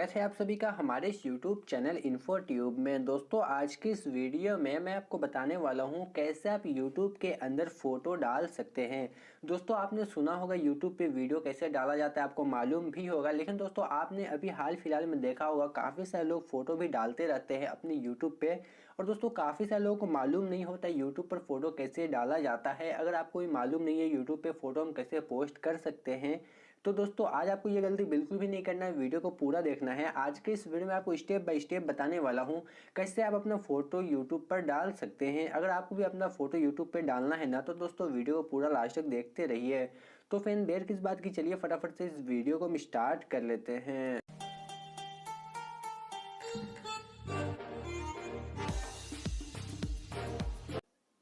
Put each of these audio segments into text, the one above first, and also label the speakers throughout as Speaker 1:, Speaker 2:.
Speaker 1: स्वागत आप सभी का हमारे इस यूट्यूब चैनल इन्फो ट्यूब में दोस्तों आज की इस वीडियो में मैं आपको बताने वाला हूं कैसे आप यूट्यूब के अंदर फ़ोटो डाल सकते हैं दोस्तों आपने सुना होगा यूट्यूब पे वीडियो कैसे डाला जाता है आपको मालूम भी होगा लेकिन दोस्तों आपने अभी हाल फिलहाल में देखा होगा काफ़ी सारे लोग फ़ोटो भी डालते रहते हैं अपने यूट्यूब पर और दोस्तों काफ़ी सारे लोगों को मालूम नहीं होता यूट्यूब पर फ़ोटो कैसे डाला जाता है अगर आपको ये मालूम नहीं है यूट्यूब पर फ़ोटो हम कैसे पोस्ट कर सकते हैं तो दोस्तों आज आपको ये गलती बिल्कुल भी नहीं करना है वीडियो को पूरा देखना करना है आज के इस वीडियो में आपको स्टेप बाय स्टेप बताने वाला हूँ कैसे आप अपना फोटो यूट्यूब पर डाल सकते हैं अगर आपको भी अपना फोटो यूट्यूब पर डालना है ना तो दोस्तों वीडियो को पूरा लास्ट तक देखते रहिए तो फैन देर किस बात की चलिए फटाफट से इस वीडियो को हम स्टार्ट कर लेते हैं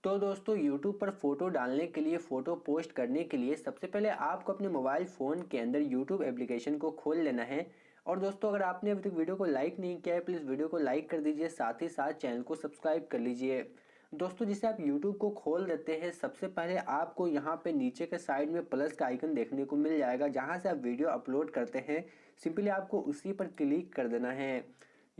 Speaker 1: तो दोस्तों YouTube पर फ़ोटो डालने के लिए फ़ोटो पोस्ट करने के लिए सबसे पहले आपको अपने मोबाइल फ़ोन के अंदर YouTube एप्लीकेशन को खोल लेना है और दोस्तों अगर आपने अभी तक वीडियो को लाइक नहीं किया है प्लीज़ वीडियो को लाइक कर दीजिए साथ ही साथ चैनल को सब्सक्राइब कर लीजिए दोस्तों जिसे आप YouTube को खोल देते हैं सबसे पहले आपको यहाँ पे नीचे के साइड में प्लस का आइकन देखने को मिल जाएगा जहाँ से आप वीडियो अपलोड करते हैं सिंपली आपको उसी पर क्लिक कर देना है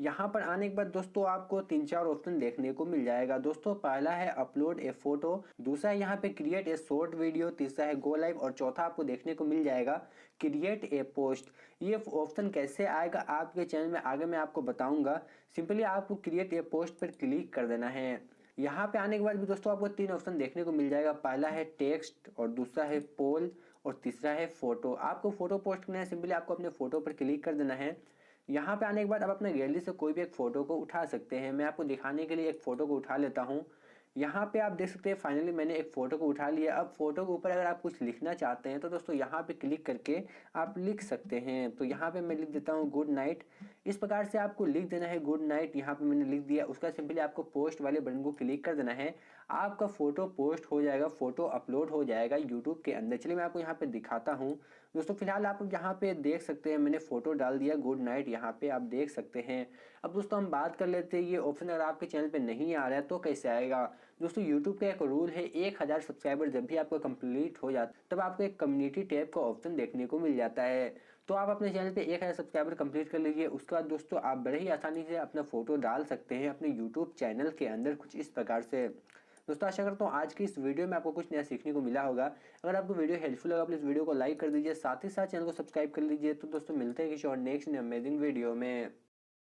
Speaker 1: यहाँ पर आने के बाद दोस्तों आपको तीन चार ऑप्शन देखने को मिल जाएगा दोस्तों पहला है अपलोड ए फोटो दूसरा है यहाँ पे क्रिएट ए शॉर्ट वीडियो तीसरा है गो लाइव और चौथा आपको देखने को मिल जाएगा क्रिएट ए पोस्ट ये ऑप्शन कैसे आएगा आपके चैनल में आगे मैं आपको बताऊंगा सिंपली आपको क्रिएट ए पोस्ट पर क्लिक कर देना है यहाँ पे आने के बाद भी दोस्तों आपको तीन ऑप्शन देखने को मिल जाएगा पहला है टेक्स्ट और दूसरा है पोल और तीसरा है फोटो आपको फोटो पोस्ट करना है सिंपली आपको अपने फोटो पर क्लिक कर देना है यहाँ पे आने के बाद आप अपने गैलरी से कोई भी एक फ़ोटो को उठा सकते हैं मैं आपको दिखाने के लिए एक फ़ोटो को उठा लेता हूँ यहाँ पे आप देख सकते हैं फाइनली मैंने एक फ़ोटो को उठा लिया अब फ़ोटो के ऊपर अगर आप कुछ लिखना चाहते हैं तो दोस्तों यहाँ पे क्लिक करके आप लिख सकते हैं तो यहाँ पे मैं लिख देता हूँ गुड नाइट इस प्रकार से आपको लिख देना है गुड नाइट यहाँ पे मैंने लिख दिया उसका सिंपली आपको पोस्ट वाले बटन को क्लिक कर देना है आपका फोटो पोस्ट हो जाएगा फोटो अपलोड हो जाएगा यूट्यूब के अंदर चलिए मैं आपको यहाँ पे दिखाता हूँ दोस्तों फिलहाल आप यहाँ पे देख सकते हैं मैंने फोटो डाल दिया गुड नाइट यहाँ पे आप देख सकते हैं अब दोस्तों हम बात कर लेते हैं ये ऑप्शन अगर आपके चैनल पर नहीं आ रहा है तो कैसे आएगा दोस्तों यूट्यूब का एक रूल है एक हज़ार सब्सक्राइबर जब भी आपका कंप्लीट हो जाता तब आपको एक कम्युनिटी टैब का ऑप्शन देखने को मिल जाता है तो आप अपने चैनल पे एक हज़ार सब्सक्राइबर कंप्लीट कर लीजिए उसके बाद दोस्तों आप बड़े ही आसानी से अपना फ़ोटो डाल सकते हैं अपने यूट्यूब चैनल के अंदर कुछ इस प्रकार से दोस्तों आशा करता हूँ आज की इस वीडियो में आपको कुछ नया सीखने को मिला होगा अगर आपको वीडियो हेल्पफुल लगा प्लीज़ वीडियो को लाइक कर दीजिए साथ ही साथ चैनल को सब्सक्राइब कर लीजिए तो दोस्तों मिलते हैं किसी और नेक्स्ट अमेजिंग वीडियो में